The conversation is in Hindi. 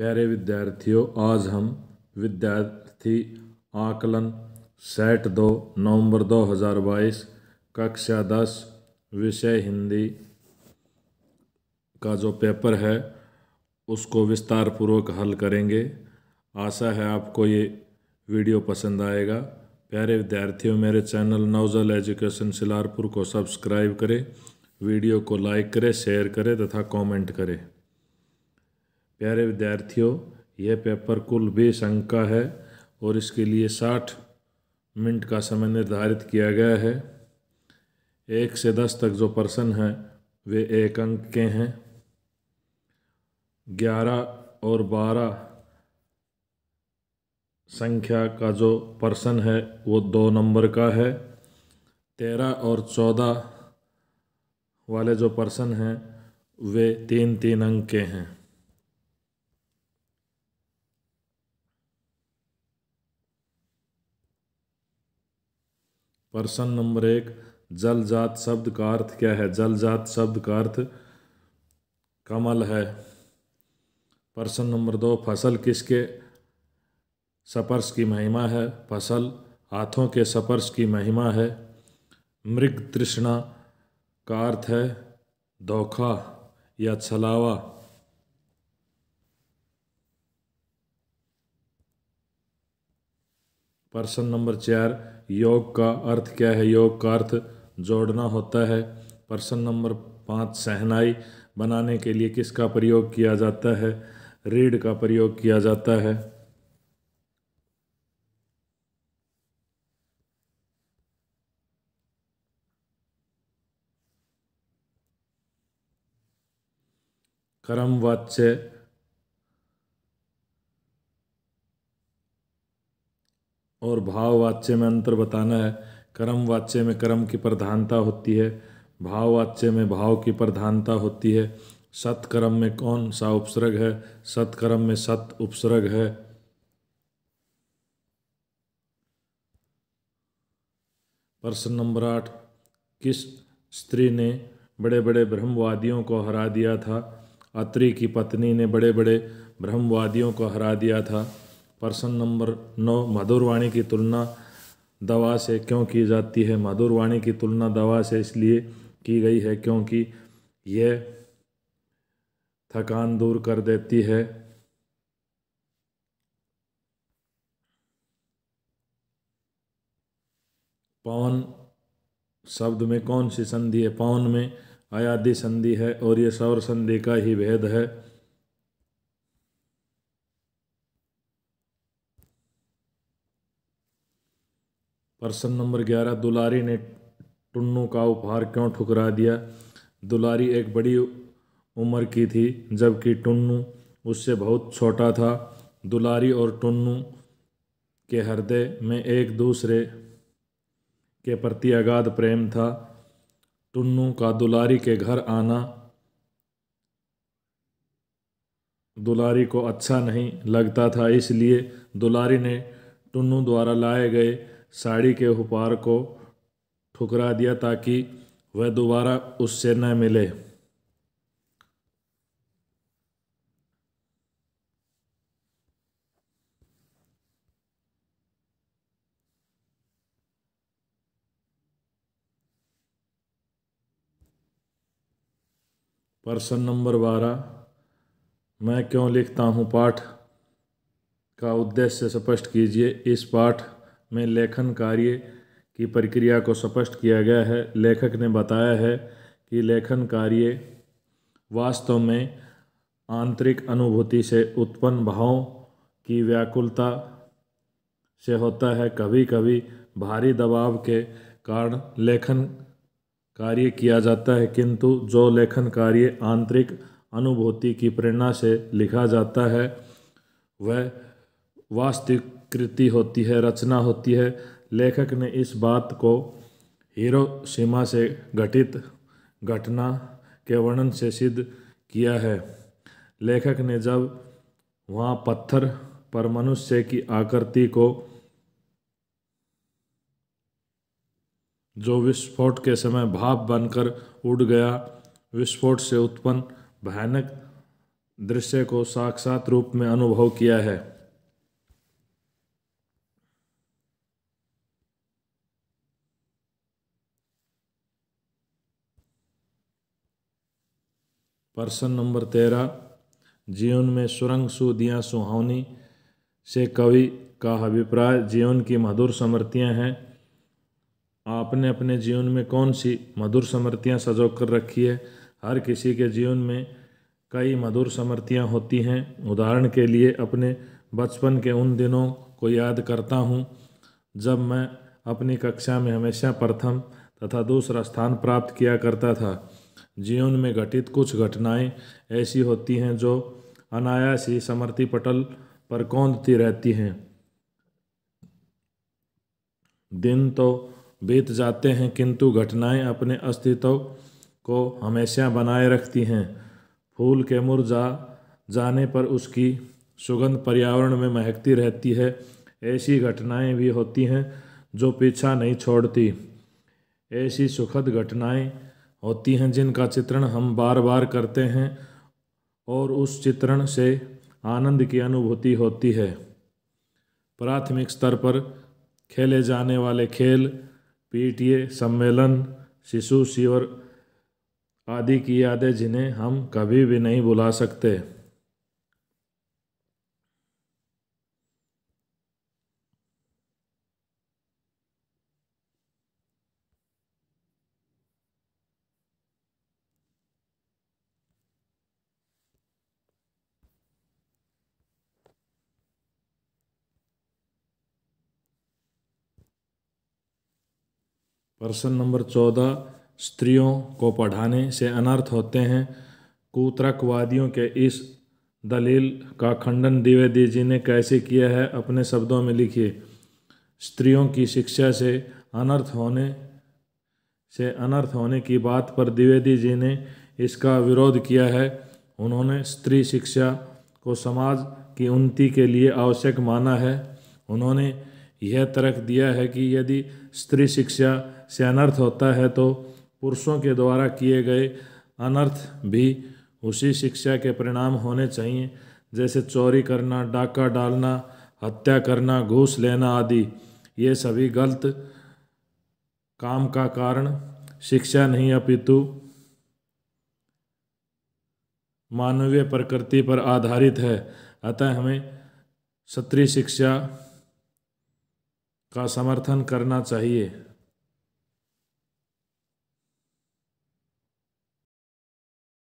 प्यारे विद्यार्थियों आज हम विद्यार्थी आकलन सेट दो नवंबर 2022 कक्षा दस विषय हिंदी का जो पेपर है उसको विस्तार पूर्वक हल करेंगे आशा है आपको ये वीडियो पसंद आएगा प्यारे विद्यार्थियों मेरे चैनल नवजल एजुकेशन सिलारपुर को सब्सक्राइब करें वीडियो को लाइक करें शेयर करें तथा कमेंट करें प्यारे विद्यार्थियों यह पेपर कुल बीस अंक का है और इसके लिए साठ मिनट का समय निर्धारित किया गया है एक से दस तक जो पर्सन हैं वे एक अंक के हैं ग्यारह और बारह संख्या का जो पर्सन है वो दो नंबर का है तेरह और चौदह वाले जो पर्सन हैं वे तीन तीन अंक के हैं प्रश्न नंबर एक जल जात शब्द का अर्थ क्या है जल जात शब्द का अर्थ कमल है प्रश्न नंबर दो फसल किसके सपर्श की महिमा है फसल हाथों के सपर्श की महिमा है मृग तृष्णा का अर्थ है धोखा या छलावा प्रश्न नंबर चार योग का अर्थ क्या है योग का अर्थ जोड़ना होता है प्रश्न नंबर पाँच सहनाई बनाने के लिए किसका प्रयोग किया जाता है रीढ़ का प्रयोग किया जाता है क्रम वाच्य और भाव वाच्य में अंतर बताना है कर्म वाच्य में कर्म की प्रधानता होती है भाव वाच्य में भाव की प्रधानता होती है सत्कर्म में कौन सा उपसर्ग है सत्कर्म में सत उपसर्ग है प्रश्न नंबर आठ किस स्त्री ने बड़े बड़े ब्रह्मवादियों को हरा दिया था अत्री की पत्नी ने बड़े बड़े ब्रह्मवादियों को हरा दिया था प्रश्न नंबर नौ मधुरवाणी की तुलना दवा से क्यों की जाती है मधुरवाणी की तुलना दवा से इसलिए की गई है क्योंकि यह थकान दूर कर देती है पवन शब्द में कौन सी संधि है पवन में अयाधि संधि है और यह सौर संधि का ही भेद है प्रश्न नंबर ग्यारह दुलारी ने टुन्नू का उपहार क्यों ठुकरा दिया दुलारी एक बड़ी उम्र की थी जबकि टुन्नू उससे बहुत छोटा था दुलारी और टुन्नू के हृदय में एक दूसरे के प्रति अगाध प्रेम था टुन्नू का दुलारी के घर आना दुलारी को अच्छा नहीं लगता था इसलिए दुलारी ने टुन्नू द्वारा लाए गए साड़ी के उपहार को ठुकरा दिया ताकि वह दोबारा उससे न मिले प्रश्न नंबर बारह मैं क्यों लिखता हूँ पाठ का उद्देश्य स्पष्ट कीजिए इस पाठ में लेखन कार्य की प्रक्रिया को स्पष्ट किया गया है लेखक ने बताया है कि लेखन कार्य वास्तव में आंतरिक अनुभूति से उत्पन्न भावों की व्याकुलता से होता है कभी कभी भारी दबाव के कारण लेखन कार्य किया जाता है किंतु जो लेखन कार्य आंतरिक अनुभूति की प्रेरणा से लिखा जाता है वह वास्तविक कृति होती है रचना होती है लेखक ने इस बात को हीरो सीमा से घटित घटना के वर्णन से सिद्ध किया है लेखक ने जब वहाँ पत्थर पर मनुष्य की आकृति को जो विस्फोट के समय भाप बनकर उड़ गया विस्फोट से उत्पन्न भयानक दृश्य को साक्षात रूप में अनुभव किया है प्रश्न नंबर तेरह जीवन में सुरंग सुदियाँ सुहावनी से कवि का अभिप्राय जीवन की मधुर समृतियाँ हैं आपने अपने जीवन में कौन सी मधुर समृतियाँ सजो कर रखी है हर किसी के जीवन में कई मधुर समृतियाँ होती हैं उदाहरण के लिए अपने बचपन के उन दिनों को याद करता हूँ जब मैं अपनी कक्षा में हमेशा प्रथम तथा दूसरा स्थान प्राप्त किया करता था जीवन में घटित कुछ घटनाएं ऐसी होती हैं जो अनायास ही समृति पटल पर कौंधती रहती हैं दिन तो बीत जाते हैं किंतु घटनाएं अपने अस्तित्व को हमेशा बनाए रखती हैं फूल के मुरझा जाने पर उसकी सुगंध पर्यावरण में महकती रहती है ऐसी घटनाएं भी होती हैं जो पीछा नहीं छोड़ती ऐसी सुखद घटनाएं होती हैं जिनका चित्रण हम बार बार करते हैं और उस चित्रण से आनंद की अनुभूति होती है प्राथमिक स्तर पर खेले जाने वाले खेल पीटीए सम्मेलन शिशु शिविर आदि की यादें जिन्हें हम कभी भी नहीं भुला सकते प्रश्न नंबर चौदह स्त्रियों को पढ़ाने से अनर्थ होते हैं कुतरकवादियों के इस दलील का खंडन द्विवेदी जी ने कैसे किया है अपने शब्दों में लिखिए स्त्रियों की शिक्षा से अनर्थ होने से अनर्थ होने की बात पर द्विवेदी जी ने इसका विरोध किया है उन्होंने स्त्री शिक्षा को समाज की उन्नति के लिए आवश्यक माना है उन्होंने यह तर्क दिया है कि यदि स्त्री शिक्षा से अनर्थ होता है तो पुरुषों के द्वारा किए गए अनर्थ भी उसी शिक्षा के परिणाम होने चाहिए जैसे चोरी करना डाका डालना हत्या करना घूस लेना आदि ये सभी गलत काम का कारण शिक्षा नहीं अपितु मानवीय प्रकृति पर आधारित है अतः हमें सत्री शिक्षा का समर्थन करना चाहिए